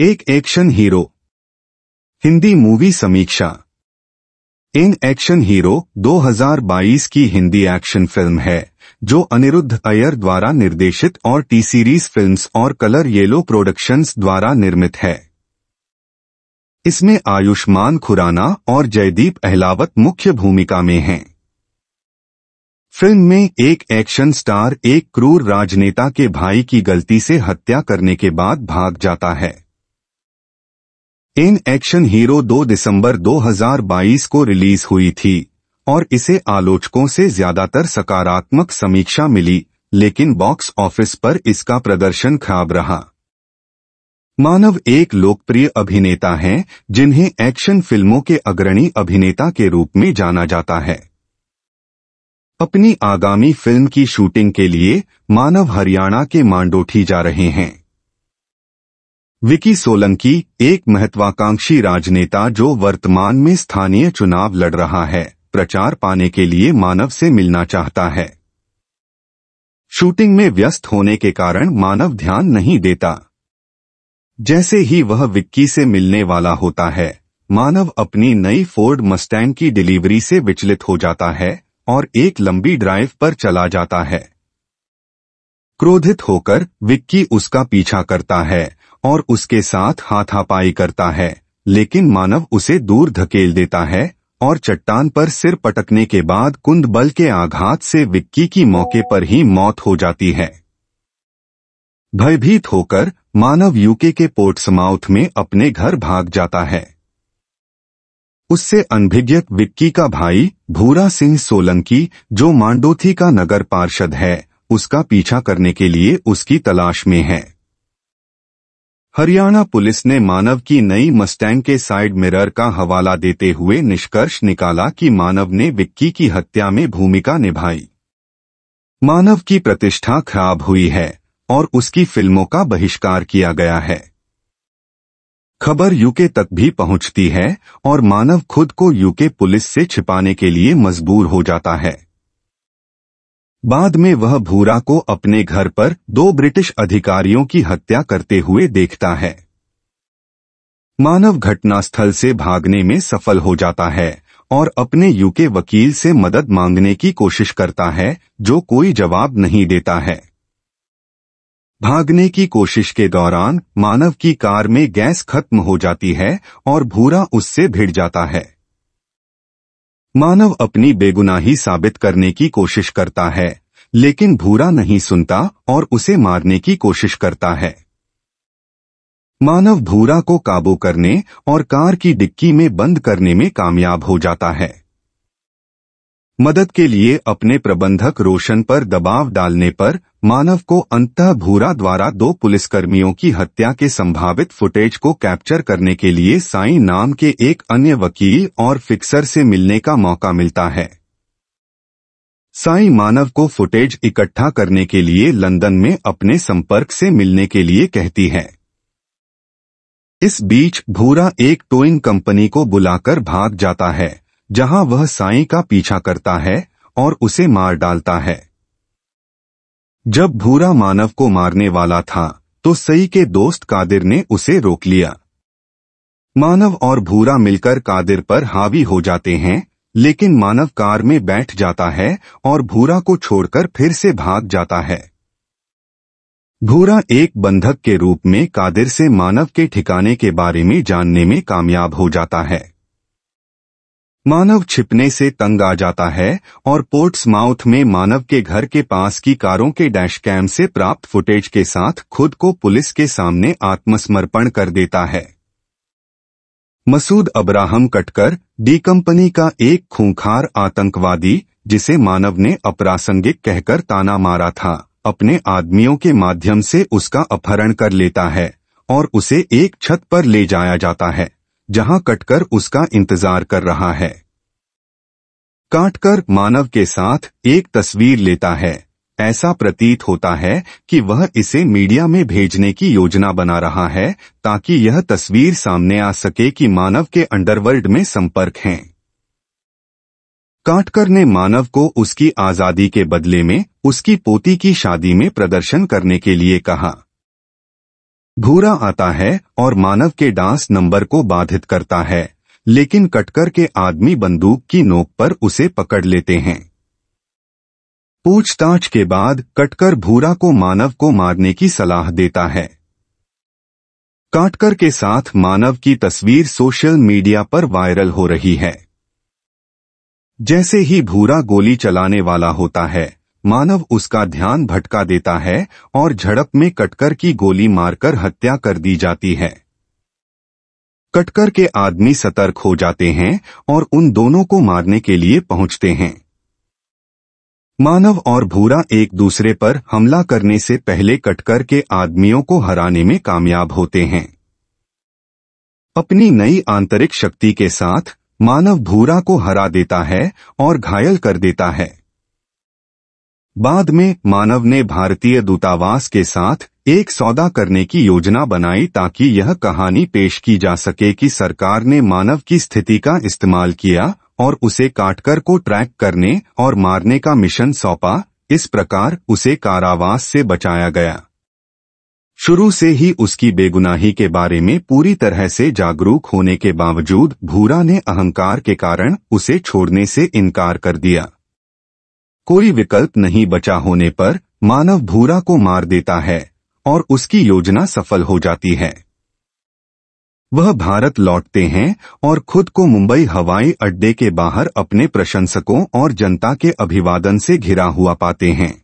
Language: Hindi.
एक एक्शन हीरो हिंदी मूवी समीक्षा इन एक्शन हीरो 2022 की हिंदी एक्शन फिल्म है जो अनिरुद्ध अयर द्वारा निर्देशित और टी सीरीज फिल्म्स और कलर येलो प्रोडक्शंस द्वारा निर्मित है इसमें आयुष्मान खुराना और जयदीप अहलावत मुख्य भूमिका में हैं फिल्म में एक एक्शन स्टार एक क्रूर राजनेता के भाई की गलती से हत्या करने के बाद भाग जाता है इन एक्शन हीरो 2 दिसंबर 2022 को रिलीज हुई थी और इसे आलोचकों से ज्यादातर सकारात्मक समीक्षा मिली लेकिन बॉक्स ऑफिस पर इसका प्रदर्शन खराब रहा मानव एक लोकप्रिय अभिनेता हैं जिन्हें एक्शन फिल्मों के अग्रणी अभिनेता के रूप में जाना जाता है अपनी आगामी फिल्म की शूटिंग के लिए मानव हरियाणा के मांडोठी जा रहे हैं विकी सोलंकी एक महत्वाकांक्षी राजनेता जो वर्तमान में स्थानीय चुनाव लड़ रहा है प्रचार पाने के लिए मानव से मिलना चाहता है शूटिंग में व्यस्त होने के कारण मानव ध्यान नहीं देता जैसे ही वह विक्की से मिलने वाला होता है मानव अपनी नई फोर्ड मस्टैंग की डिलीवरी से विचलित हो जाता है और एक लंबी ड्राइव पर चला जाता है क्रोधित होकर विक्की उसका पीछा करता है और उसके साथ हाथापाई करता है लेकिन मानव उसे दूर धकेल देता है और चट्टान पर सिर पटकने के बाद कुंद बल के आघात से विक्की की मौके पर ही मौत हो जाती है भयभीत होकर मानव यूके के पोर्ट्समाउथ में अपने घर भाग जाता है उससे अनभिज्ञत विक्की का भाई भूरा सिंह सोलंकी जो मांडोथी का नगर पार्षद है उसका पीछा करने के लिए उसकी तलाश में है हरियाणा पुलिस ने मानव की नई मस्टैंग के साइड मिरर का हवाला देते हुए निष्कर्ष निकाला कि मानव ने विक्की की हत्या में भूमिका निभाई मानव की प्रतिष्ठा खराब हुई है और उसकी फिल्मों का बहिष्कार किया गया है खबर यूके तक भी पहुंचती है और मानव खुद को यूके पुलिस से छिपाने के लिए मजबूर हो जाता है बाद में वह भूरा को अपने घर पर दो ब्रिटिश अधिकारियों की हत्या करते हुए देखता है मानव घटनास्थल से भागने में सफल हो जाता है और अपने यूके वकील से मदद मांगने की कोशिश करता है जो कोई जवाब नहीं देता है भागने की कोशिश के दौरान मानव की कार में गैस खत्म हो जाती है और भूरा उससे भिड़ जाता है मानव अपनी बेगुनाही साबित करने की कोशिश करता है लेकिन भूरा नहीं सुनता और उसे मारने की कोशिश करता है मानव भूरा को काबू करने और कार की डिक्की में बंद करने में कामयाब हो जाता है मदद के लिए अपने प्रबंधक रोशन पर दबाव डालने पर मानव को अंत भूरा द्वारा दो पुलिसकर्मियों की हत्या के संभावित फुटेज को कैप्चर करने के लिए साई नाम के एक अन्य वकील और फिक्सर से मिलने का मौका मिलता है साई मानव को फुटेज इकट्ठा करने के लिए लंदन में अपने संपर्क से मिलने के लिए कहती है इस बीच भूरा एक टोइंग कंपनी को बुलाकर भाग जाता है जहां वह साई का पीछा करता है और उसे मार डालता है जब भूरा मानव को मारने वाला था तो सई के दोस्त कादिर ने उसे रोक लिया मानव और भूरा मिलकर कादिर पर हावी हो जाते हैं लेकिन मानव कार में बैठ जाता है और भूरा को छोड़कर फिर से भाग जाता है भूरा एक बंधक के रूप में कादिर से मानव के ठिकाने के बारे में जानने में कामयाब हो जाता है मानव छिपने से तंग आ जाता है और पोर्ट्स माउथ में मानव के घर के पास की कारों के डैश कैम से प्राप्त फुटेज के साथ खुद को पुलिस के सामने आत्मसमर्पण कर देता है Masood Abraham Katkar D company का एक खूंखार आतंकवादी जिसे मानव ने अप्रासंगिक कहकर ताना मारा था अपने आदमियों के माध्यम से उसका अपहरण कर लेता है और उसे एक छत पर ले जाया जाता है जहां कटकर उसका इंतजार कर रहा है काटकर मानव के साथ एक तस्वीर लेता है ऐसा प्रतीत होता है कि वह इसे मीडिया में भेजने की योजना बना रहा है ताकि यह तस्वीर सामने आ सके कि मानव के अंडरवर्ल्ड में संपर्क हैं काटकर ने मानव को उसकी आजादी के बदले में उसकी पोती की शादी में प्रदर्शन करने के लिए कहा भूरा आता है और मानव के डांस नंबर को बाधित करता है लेकिन कटकर के आदमी बंदूक की नोक पर उसे पकड़ लेते हैं पूछताछ के बाद कटकर भूरा को मानव को मारने की सलाह देता है काटकर के साथ मानव की तस्वीर सोशल मीडिया पर वायरल हो रही है जैसे ही भूरा गोली चलाने वाला होता है मानव उसका ध्यान भटका देता है और झड़प में कटकर की गोली मारकर हत्या कर दी जाती है कटकर के आदमी सतर्क हो जाते हैं और उन दोनों को मारने के लिए पहुंचते हैं मानव और भूरा एक दूसरे पर हमला करने से पहले कटकर के आदमियों को हराने में कामयाब होते हैं अपनी नई आंतरिक शक्ति के साथ मानव भूरा को हरा देता है और घायल कर देता है बाद में मानव ने भारतीय दूतावास के साथ एक सौदा करने की योजना बनाई ताकि यह कहानी पेश की जा सके कि सरकार ने मानव की स्थिति का इस्तेमाल किया और उसे काटकर को ट्रैक करने और मारने का मिशन सौंपा इस प्रकार उसे कारावास से बचाया गया शुरू से ही उसकी बेगुनाही के बारे में पूरी तरह से जागरूक होने के बावजूद भूरा ने अहंकार के कारण उसे छोड़ने से इनकार कर दिया कोई विकल्प नहीं बचा होने पर मानव भूरा को मार देता है और उसकी योजना सफल हो जाती है वह भारत लौटते हैं और खुद को मुंबई हवाई अड्डे के बाहर अपने प्रशंसकों और जनता के अभिवादन से घिरा हुआ पाते हैं